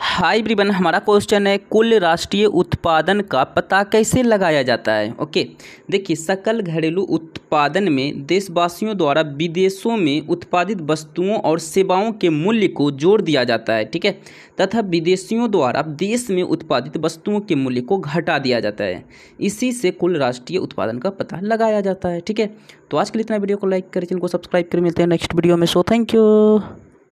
high ब्रिबन हमारा question है कुल राष्ट्रीय उत्पादन का पता कैसे लगाया जाता है ओके देखिए सकल घरेलू उत्पादन में देशवासियों द्वारा विदेशों में उत्पादित वस्तुओं और सेवाओं के मूल्य को जोड़ दिया जाता है ठीक है तथा विदेशियों द्वारा देश में उत्पादित वस्तुओं के मूल्य को घटा दिया जाता है इसी से कुल राष्ट्रीय उत्पादन का पता लगाया जाता है ठीक है तो आज के लिए इतना वीडियो को लाइक करें चैनल को सब्सक्राइब कर मिलते हैं नेक्स्ट वीडियो में सो थैंक यू